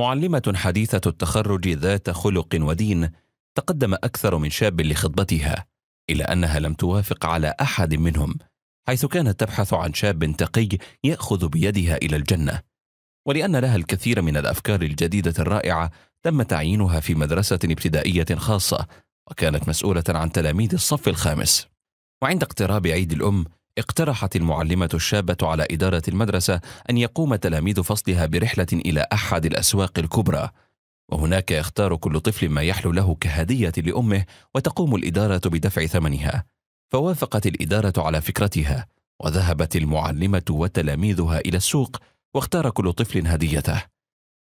معلمة حديثة التخرج ذات خلق ودين تقدم أكثر من شاب لخطبتها إلا أنها لم توافق على أحد منهم حيث كانت تبحث عن شاب تقي يأخذ بيدها إلى الجنة ولأن لها الكثير من الأفكار الجديدة الرائعة تم تعيينها في مدرسة ابتدائية خاصة وكانت مسؤولة عن تلاميذ الصف الخامس وعند اقتراب عيد الأم اقترحت المعلمة الشابة على إدارة المدرسة أن يقوم تلاميذ فصلها برحلة إلى أحد الأسواق الكبرى وهناك يختار كل طفل ما يحلو له كهدية لأمه وتقوم الإدارة بدفع ثمنها فوافقت الإدارة على فكرتها وذهبت المعلمة وتلاميذها إلى السوق واختار كل طفل هديته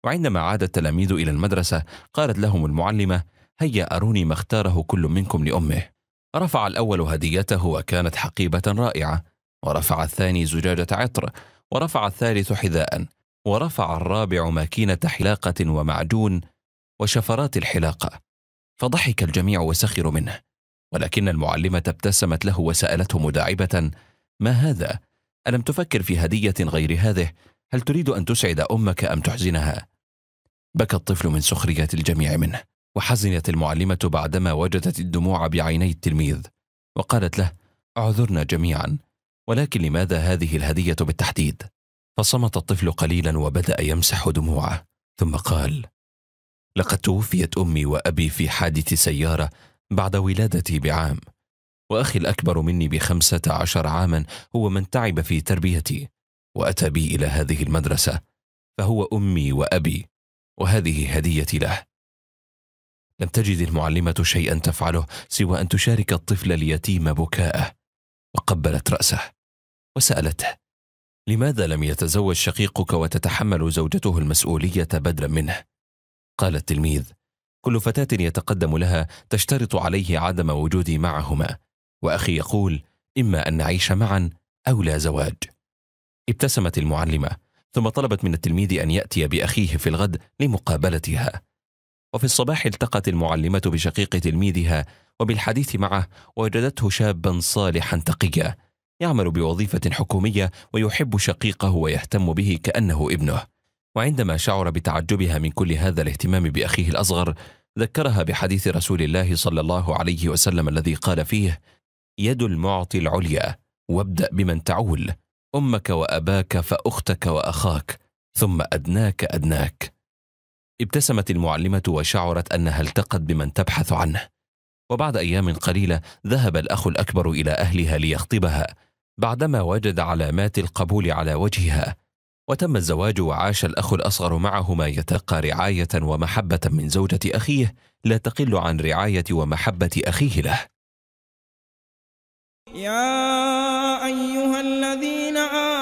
وعندما عاد التلاميذ إلى المدرسة قالت لهم المعلمة هيا أروني ما اختاره كل منكم لأمه رفع الأول هديته وكانت حقيبة رائعة ورفع الثاني زجاجة عطر ورفع الثالث حذاء ورفع الرابع ماكينة حلاقة ومعجون وشفرات الحلاقة فضحك الجميع وسخروا منه ولكن المعلمة ابتسمت له وسألته مداعبة ما هذا؟ ألم تفكر في هدية غير هذه؟ هل تريد أن تسعد أمك أم تحزنها؟ بكى الطفل من سخرية الجميع منه وحزنت المعلمة بعدما وجدت الدموع بعيني التلميذ وقالت له اعذرنا جميعا ولكن لماذا هذه الهدية بالتحديد؟ فصمت الطفل قليلا وبدأ يمسح دموعه ثم قال لقد توفيت أمي وأبي في حادث سيارة بعد ولادتي بعام وأخي الأكبر مني بخمسة عشر عاما هو من تعب في تربيتي وأتى بي إلى هذه المدرسة فهو أمي وأبي وهذه هديتي له لم تجد المعلمة شيئا تفعله سوى أن تشارك الطفل اليتيم بكاءه وقبلت رأسه وسألته لماذا لم يتزوج شقيقك وتتحمل زوجته المسؤولية بدلا منه؟ قال التلميذ كل فتاة يتقدم لها تشترط عليه عدم وجودي معهما وأخي يقول إما أن نعيش معا أو لا زواج ابتسمت المعلمة ثم طلبت من التلميذ أن يأتي بأخيه في الغد لمقابلتها وفي الصباح التقت المعلمة بشقيق تلميذها وبالحديث معه وجدته شابا صالحا تقيا يعمل بوظيفة حكومية ويحب شقيقه ويهتم به كأنه ابنه وعندما شعر بتعجبها من كل هذا الاهتمام بأخيه الأصغر ذكرها بحديث رسول الله صلى الله عليه وسلم الذي قال فيه يد المعطي العليا وابدأ بمن تعول أمك وأباك فأختك وأخاك ثم أدناك أدناك ابتسمت المعلمة وشعرت أنها التقت بمن تبحث عنه وبعد أيام قليلة ذهب الأخ الأكبر إلى أهلها ليخطبها بعدما وجد علامات القبول على وجهها وتم الزواج وعاش الأخ الأصغر معهما يتلقى رعاية ومحبة من زوجة أخيه لا تقل عن رعاية ومحبة أخيه له يا أيها الذين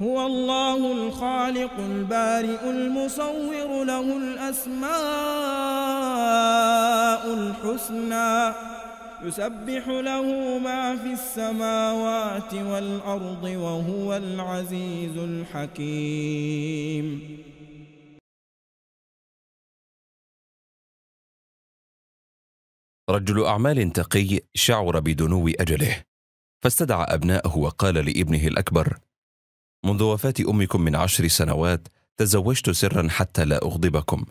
هو الله الخالق البارئ المصور له الأسماء الحسنى يسبح له ما في السماوات والأرض وهو العزيز الحكيم رجل أعمال تقي شعر بدنو أجله فاستدعى أبناءه وقال لابنه الأكبر منذ وفاة أمكم من عشر سنوات تزوجت سرا حتى لا أغضبكم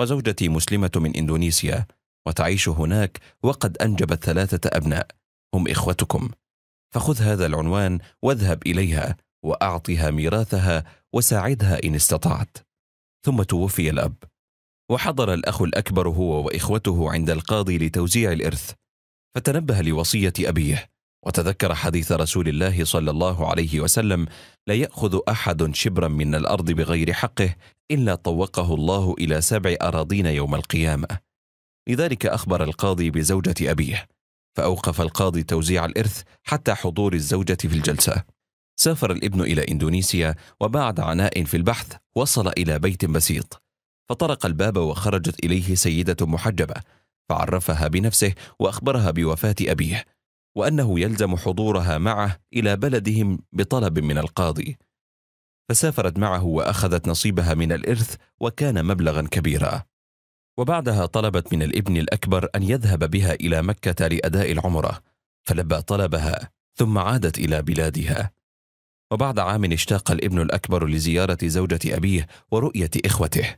وزوجتي مسلمة من إندونيسيا وتعيش هناك وقد أنجبت ثلاثة أبناء هم إخوتكم فخذ هذا العنوان واذهب إليها وأعطها ميراثها وساعدها إن استطعت ثم توفي الأب وحضر الأخ الأكبر هو وإخوته عند القاضي لتوزيع الإرث فتنبه لوصية أبيه وتذكر حديث رسول الله صلى الله عليه وسلم لا ياخذ احد شبرا من الارض بغير حقه الا طوقه الله الى سبع اراضين يوم القيامه لذلك اخبر القاضي بزوجه ابيه فاوقف القاضي توزيع الارث حتى حضور الزوجه في الجلسه سافر الابن الى اندونيسيا وبعد عناء في البحث وصل الى بيت بسيط فطرق الباب وخرجت اليه سيده محجبه فعرفها بنفسه واخبرها بوفاه ابيه وانه يلزم حضورها معه الى بلدهم بطلب من القاضي فسافرت معه واخذت نصيبها من الارث وكان مبلغا كبيرا وبعدها طلبت من الابن الاكبر ان يذهب بها الى مكه لاداء العمره فلبى طلبها ثم عادت الى بلادها وبعد عام اشتاق الابن الاكبر لزياره زوجه ابيه ورؤيه اخوته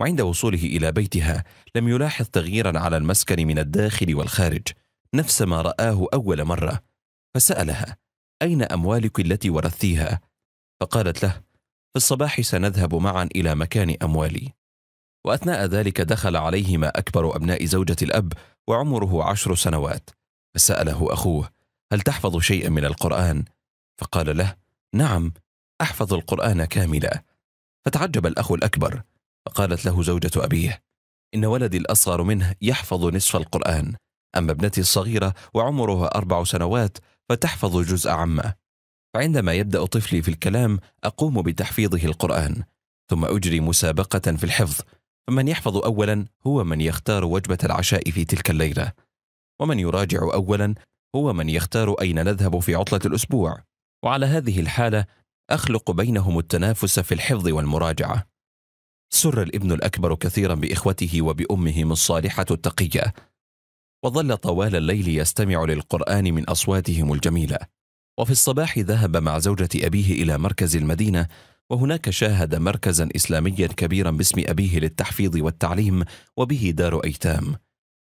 وعند وصوله الى بيتها لم يلاحظ تغييرا على المسكن من الداخل والخارج نفس ما رآه أول مرة فسألها أين أموالك التي ورثتيها؟ فقالت له في الصباح سنذهب معا إلى مكان أموالي وأثناء ذلك دخل عليهما أكبر أبناء زوجة الأب وعمره عشر سنوات فسأله أخوه هل تحفظ شيئا من القرآن؟ فقال له نعم أحفظ القرآن كاملا فتعجب الأخ الأكبر فقالت له زوجة أبيه إن ولدي الأصغر منه يحفظ نصف القرآن أما ابنتي الصغيرة وعمرها أربع سنوات فتحفظ جزء عما فعندما يبدأ طفلي في الكلام أقوم بتحفيظه القرآن ثم أجري مسابقة في الحفظ فمن يحفظ أولا هو من يختار وجبة العشاء في تلك الليلة ومن يراجع أولا هو من يختار أين نذهب في عطلة الأسبوع وعلى هذه الحالة أخلق بينهم التنافس في الحفظ والمراجعة سر الابن الأكبر كثيرا بإخوته وبأمهم الصالحة التقية وظل طوال الليل يستمع للقرآن من أصواتهم الجميلة وفي الصباح ذهب مع زوجة أبيه إلى مركز المدينة وهناك شاهد مركزا إسلاميا كبيرا باسم أبيه للتحفيظ والتعليم وبه دار أيتام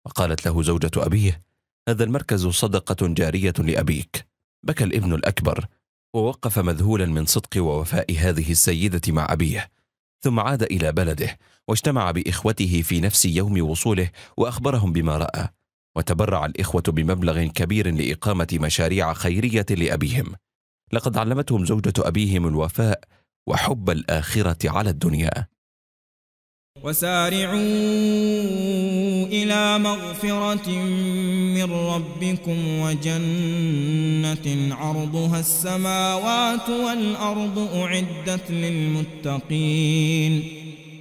وقالت له زوجة أبيه هذا المركز صدقة جارية لأبيك بكى الابن الأكبر ووقف مذهولا من صدق ووفاء هذه السيدة مع أبيه ثم عاد إلى بلده واجتمع بإخوته في نفس يوم وصوله وأخبرهم بما رأى وتبرع الإخوة بمبلغ كبير لإقامة مشاريع خيرية لأبيهم لقد علمتهم زوجة أبيهم الوفاء وحب الآخرة على الدنيا وسارعوا إلى مغفرة من ربكم وجنة عرضها السماوات والأرض أعدت للمتقين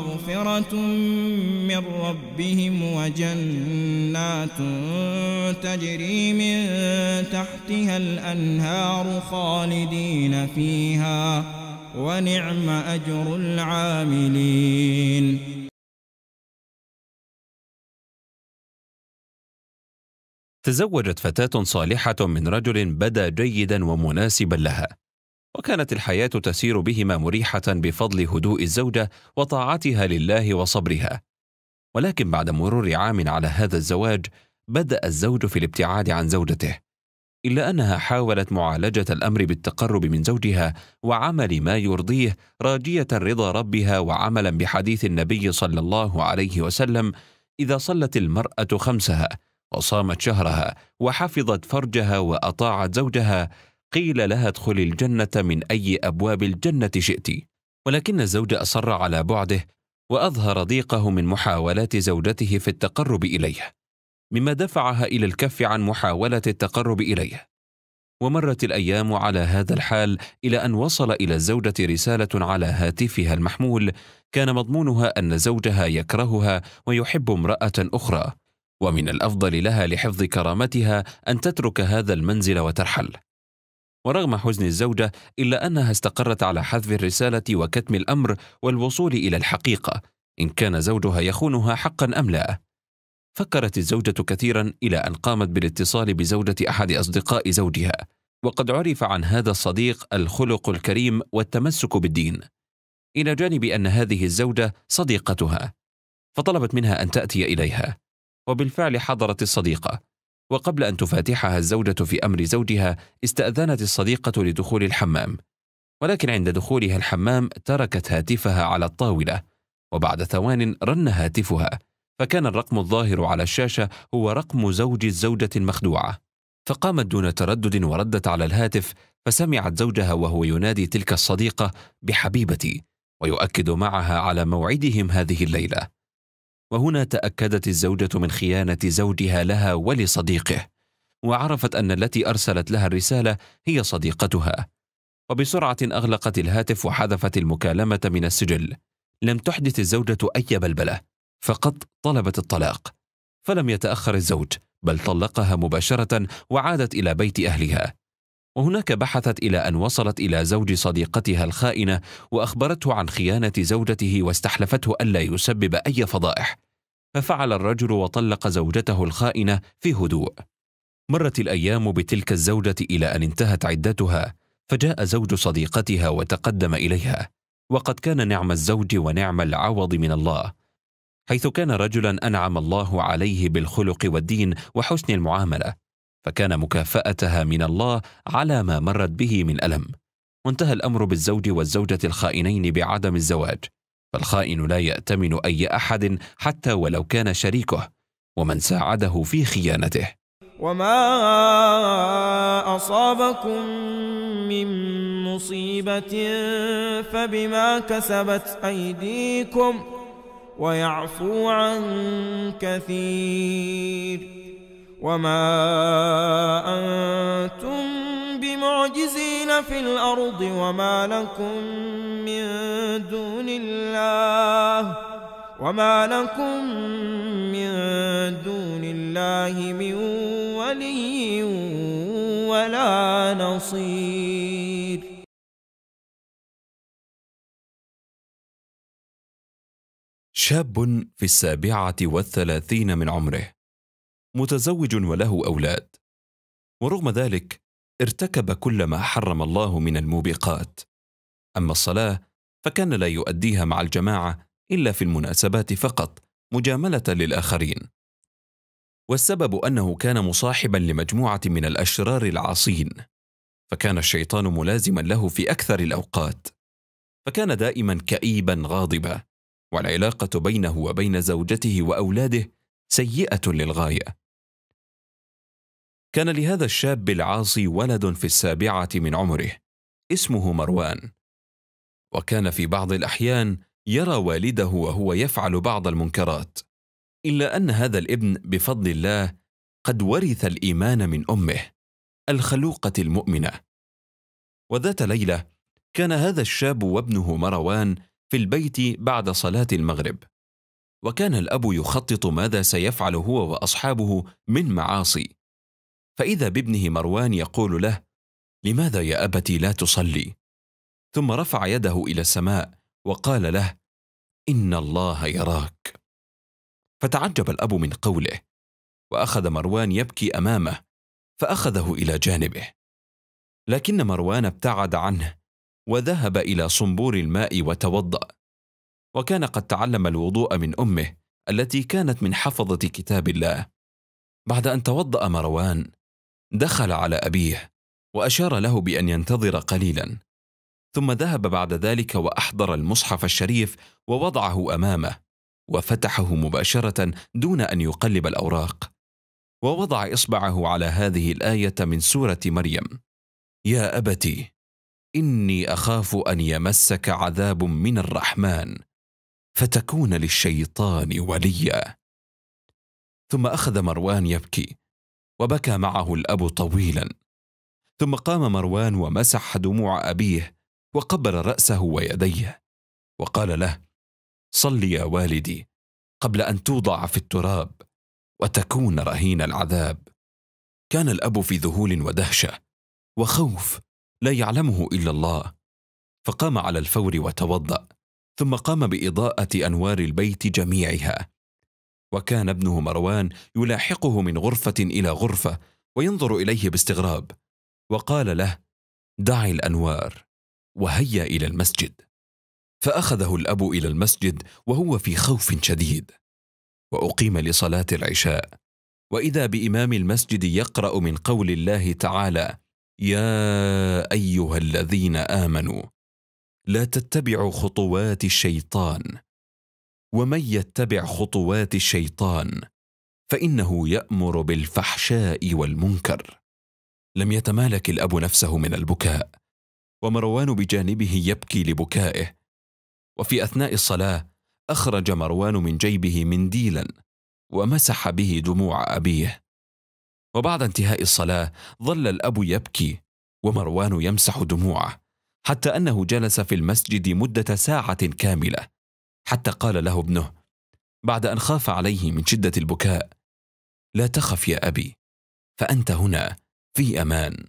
مغفرة من ربهم وجنات تجري من تحتها الأنهار خالدين فيها ونعم أجر العاملين تزوجت فتاة صالحة من رجل بدا جيدا ومناسبا لها وكانت الحياة تسير بهما مريحة بفضل هدوء الزوجة وطاعتها لله وصبرها ولكن بعد مرور عام على هذا الزواج بدأ الزوج في الابتعاد عن زوجته إلا أنها حاولت معالجة الأمر بالتقرب من زوجها وعمل ما يرضيه راجية رضا ربها وعملا بحديث النبي صلى الله عليه وسلم إذا صلت المرأة خمسها وصامت شهرها وحفظت فرجها وأطاعت زوجها قيل لها ادخلي الجنة من أي أبواب الجنة شئت ولكن الزوج أصر على بعده وأظهر ضيقه من محاولات زوجته في التقرب إليه مما دفعها إلى الكف عن محاولة التقرب إليه ومرت الأيام على هذا الحال إلى أن وصل إلى الزوجة رسالة على هاتفها المحمول كان مضمونها أن زوجها يكرهها ويحب امرأة أخرى ومن الأفضل لها لحفظ كرامتها أن تترك هذا المنزل وترحل ورغم حزن الزوجة إلا أنها استقرت على حذف الرسالة وكتم الأمر والوصول إلى الحقيقة إن كان زوجها يخونها حقا أم لا فكرت الزوجة كثيرا إلى أن قامت بالاتصال بزوجة أحد أصدقاء زوجها وقد عرف عن هذا الصديق الخلق الكريم والتمسك بالدين إلى جانب أن هذه الزوجة صديقتها فطلبت منها أن تأتي إليها وبالفعل حضرت الصديقة وقبل أن تفاتحها الزوجة في أمر زوجها استأذنت الصديقة لدخول الحمام ولكن عند دخولها الحمام تركت هاتفها على الطاولة وبعد ثوان رن هاتفها فكان الرقم الظاهر على الشاشة هو رقم زوج الزوجة المخدوعة فقامت دون تردد وردت على الهاتف فسمعت زوجها وهو ينادي تلك الصديقة بحبيبتي ويؤكد معها على موعدهم هذه الليلة وهنا تاكدت الزوجه من خيانه زوجها لها ولصديقه وعرفت ان التي ارسلت لها الرساله هي صديقتها وبسرعه اغلقت الهاتف وحذفت المكالمه من السجل لم تحدث الزوجه اي بلبله فقط طلبت الطلاق فلم يتاخر الزوج بل طلقها مباشره وعادت الى بيت اهلها وهناك بحثت إلى أن وصلت إلى زوج صديقتها الخائنة وأخبرته عن خيانة زوجته واستحلفته ألا يسبب أي فضائح ففعل الرجل وطلق زوجته الخائنة في هدوء مرت الأيام بتلك الزوجة إلى أن انتهت عدتها فجاء زوج صديقتها وتقدم إليها وقد كان نعم الزوج ونعم العوض من الله حيث كان رجلا أنعم الله عليه بالخلق والدين وحسن المعاملة فكان مكافاتها من الله على ما مرت به من الم وانتهى الامر بالزوج والزوجه الخائنين بعدم الزواج فالخائن لا ياتمن اي احد حتى ولو كان شريكه ومن ساعده في خيانته وما اصابكم من مصيبه فبما كسبت ايديكم ويعفو عن كثير وما أنتم بمعجزين في الأرض وما لكم من دون الله وما لكم من دون الله من ولي ولا نصير شاب في السابعة والثلاثين من عمره متزوج وله أولاد ورغم ذلك ارتكب كل ما حرم الله من الموبقات أما الصلاة فكان لا يؤديها مع الجماعة إلا في المناسبات فقط مجاملة للآخرين والسبب أنه كان مصاحبا لمجموعة من الأشرار العاصين فكان الشيطان ملازما له في أكثر الأوقات فكان دائما كئيبا غاضبا والعلاقة بينه وبين زوجته وأولاده سيئه للغايه كان لهذا الشاب العاصي ولد في السابعه من عمره اسمه مروان وكان في بعض الاحيان يرى والده وهو يفعل بعض المنكرات الا ان هذا الابن بفضل الله قد ورث الايمان من امه الخلوقه المؤمنه وذات ليله كان هذا الشاب وابنه مروان في البيت بعد صلاه المغرب وكان الاب يخطط ماذا سيفعل هو واصحابه من معاصي فاذا بابنه مروان يقول له لماذا يا ابتي لا تصلي ثم رفع يده الى السماء وقال له ان الله يراك فتعجب الاب من قوله واخذ مروان يبكي امامه فاخذه الى جانبه لكن مروان ابتعد عنه وذهب الى صنبور الماء وتوضا وكان قد تعلم الوضوء من امه التي كانت من حفظه كتاب الله بعد ان توضا مروان دخل على ابيه واشار له بان ينتظر قليلا ثم ذهب بعد ذلك واحضر المصحف الشريف ووضعه امامه وفتحه مباشره دون ان يقلب الاوراق ووضع اصبعه على هذه الايه من سوره مريم يا ابت اني اخاف ان يمسك عذاب من الرحمن فتكون للشيطان وليا ثم اخذ مروان يبكي وبكى معه الاب طويلا ثم قام مروان ومسح دموع ابيه وقبل راسه ويديه وقال له صل يا والدي قبل ان توضع في التراب وتكون رهين العذاب كان الاب في ذهول ودهشه وخوف لا يعلمه الا الله فقام على الفور وتوضا ثم قام باضاءه انوار البيت جميعها وكان ابنه مروان يلاحقه من غرفه الى غرفه وينظر اليه باستغراب وقال له دع الانوار وهيا الى المسجد فاخذه الاب الى المسجد وهو في خوف شديد واقيم لصلاه العشاء واذا بامام المسجد يقرا من قول الله تعالى يا ايها الذين امنوا لا تتبعوا خطوات الشيطان ومن يتبع خطوات الشيطان فانه يامر بالفحشاء والمنكر لم يتمالك الاب نفسه من البكاء ومروان بجانبه يبكي لبكائه وفي اثناء الصلاه اخرج مروان من جيبه منديلا ومسح به دموع ابيه وبعد انتهاء الصلاه ظل الاب يبكي ومروان يمسح دموعه حتى انه جلس في المسجد مده ساعه كامله حتى قال له ابنه بعد ان خاف عليه من شده البكاء لا تخف يا ابي فانت هنا في امان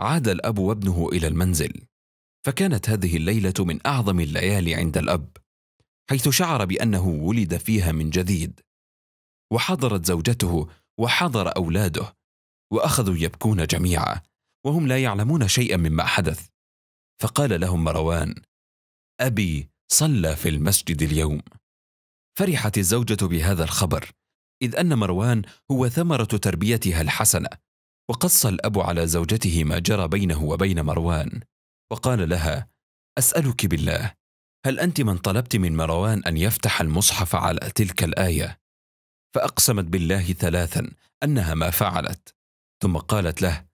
عاد الاب وابنه الى المنزل فكانت هذه الليله من اعظم الليالي عند الاب حيث شعر بانه ولد فيها من جديد وحضرت زوجته وحضر اولاده واخذوا يبكون جميعا وهم لا يعلمون شيئا مما حدث فقال لهم مروان ابي صلى في المسجد اليوم فرحت الزوجه بهذا الخبر اذ ان مروان هو ثمره تربيتها الحسنه وقص الاب على زوجته ما جرى بينه وبين مروان وقال لها اسالك بالله هل انت من طلبت من مروان ان يفتح المصحف على تلك الايه فاقسمت بالله ثلاثا انها ما فعلت ثم قالت له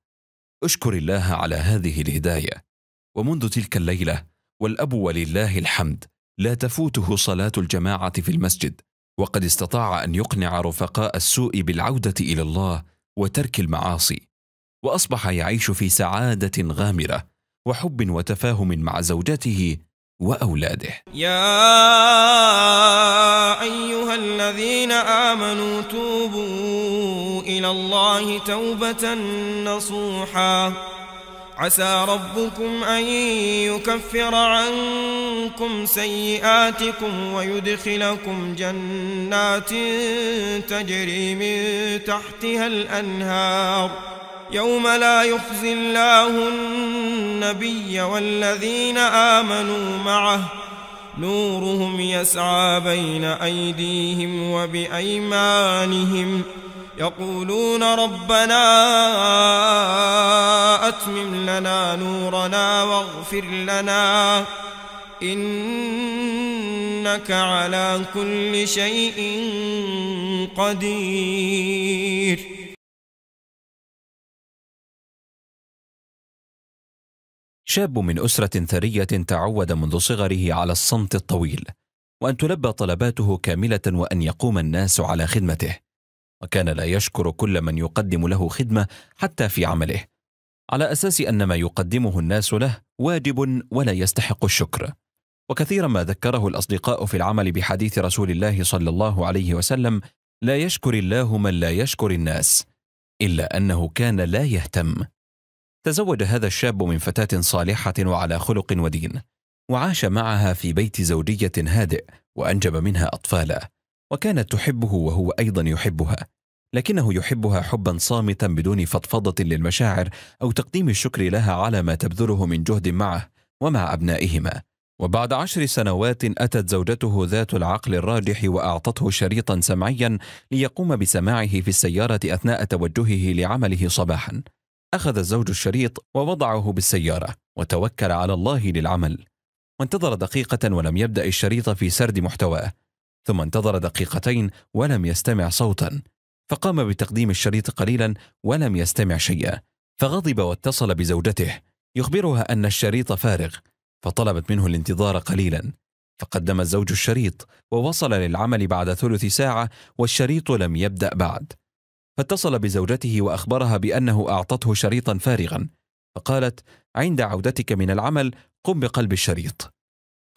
اشكر الله على هذه الهدايه ومنذ تلك الليله والاب ولله الحمد لا تفوته صلاه الجماعه في المسجد وقد استطاع ان يقنع رفقاء السوء بالعوده الى الله وترك المعاصي واصبح يعيش في سعاده غامره وحب وتفاهم مع زوجته واولاده يا ايها الذين امنوا توبوا الى الله توبه نصوحا عسى ربكم أن يكفر عنكم سيئاتكم ويدخلكم جنات تجري من تحتها الأنهار يوم لا يخزي الله النبي والذين آمنوا معه نورهم يسعى بين أيديهم وبأيمانهم ۖ يقولون ربنا أتمم لنا نورنا واغفر لنا إنك على كل شيء قدير شاب من أسرة ثرية تعود منذ صغره على الصمت الطويل وأن تلبى طلباته كاملة وأن يقوم الناس على خدمته وكان لا يشكر كل من يقدم له خدمه حتى في عمله على اساس ان ما يقدمه الناس له واجب ولا يستحق الشكر وكثيرا ما ذكره الاصدقاء في العمل بحديث رسول الله صلى الله عليه وسلم لا يشكر الله من لا يشكر الناس الا انه كان لا يهتم تزوج هذا الشاب من فتاه صالحه وعلى خلق ودين وعاش معها في بيت زوجيه هادئ وانجب منها اطفالا وكانت تحبه وهو أيضا يحبها لكنه يحبها حبا صامتا بدون فضفضة للمشاعر أو تقديم الشكر لها على ما تبذله من جهد معه ومع أبنائهما وبعد عشر سنوات أتت زوجته ذات العقل الراجح وأعطته شريطا سمعيا ليقوم بسماعه في السيارة أثناء توجهه لعمله صباحا أخذ الزوج الشريط ووضعه بالسيارة وتوكل على الله للعمل وانتظر دقيقة ولم يبدأ الشريط في سرد محتواه ثم انتظر دقيقتين ولم يستمع صوتا فقام بتقديم الشريط قليلا ولم يستمع شيئا فغضب واتصل بزوجته يخبرها أن الشريط فارغ فطلبت منه الانتظار قليلا فقدم الزوج الشريط ووصل للعمل بعد ثلث ساعة والشريط لم يبدأ بعد فاتصل بزوجته وأخبرها بأنه أعطته شريطا فارغا فقالت عند عودتك من العمل قم بقلب الشريط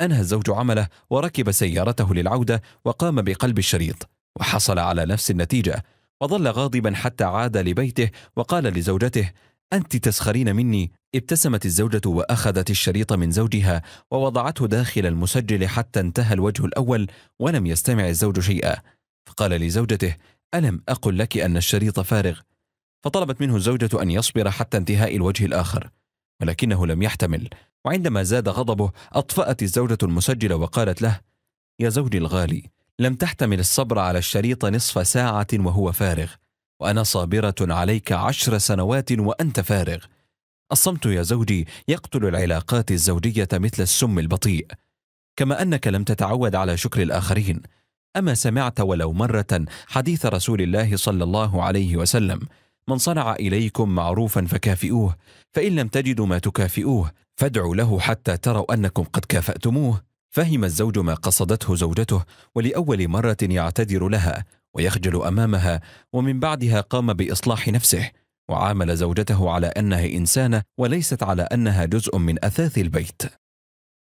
أنهى الزوج عمله وركب سيارته للعودة وقام بقلب الشريط وحصل على نفس النتيجة وظل غاضبا حتى عاد لبيته وقال لزوجته أنت تسخرين مني ابتسمت الزوجة وأخذت الشريط من زوجها ووضعته داخل المسجل حتى انتهى الوجه الأول ولم يستمع الزوج شيئا فقال لزوجته ألم أقل لك أن الشريط فارغ فطلبت منه الزوجة أن يصبر حتى انتهاء الوجه الآخر ولكنه لم يحتمل وعندما زاد غضبه أطفأت الزوجة المسجلة وقالت له يا زوجي الغالي لم تحتمل الصبر على الشريط نصف ساعة وهو فارغ وأنا صابرة عليك عشر سنوات وأنت فارغ الصمت يا زوجي يقتل العلاقات الزوجية مثل السم البطيء كما أنك لم تتعود على شكر الآخرين أما سمعت ولو مرة حديث رسول الله صلى الله عليه وسلم من صنع إليكم معروفا فكافئوه فإن لم تجدوا ما تكافئوه فادعوا له حتى تروا أنكم قد كافأتموه فهم الزوج ما قصدته زوجته ولأول مرة يعتذر لها ويخجل أمامها ومن بعدها قام بإصلاح نفسه وعامل زوجته على أنها إنسانة وليست على أنها جزء من أثاث البيت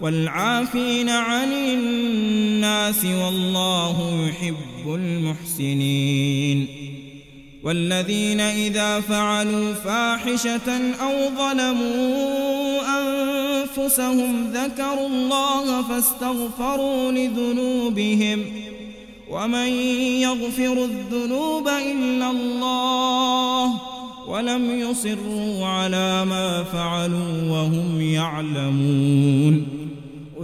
والعافين عن الناس والله يحب المحسنين والذين إذا فعلوا فاحشة أو ظلموا أنفسهم ذكروا الله فاستغفروا لذنوبهم ومن يغفر الذنوب إلا الله ولم يصروا على ما فعلوا وهم يعلمون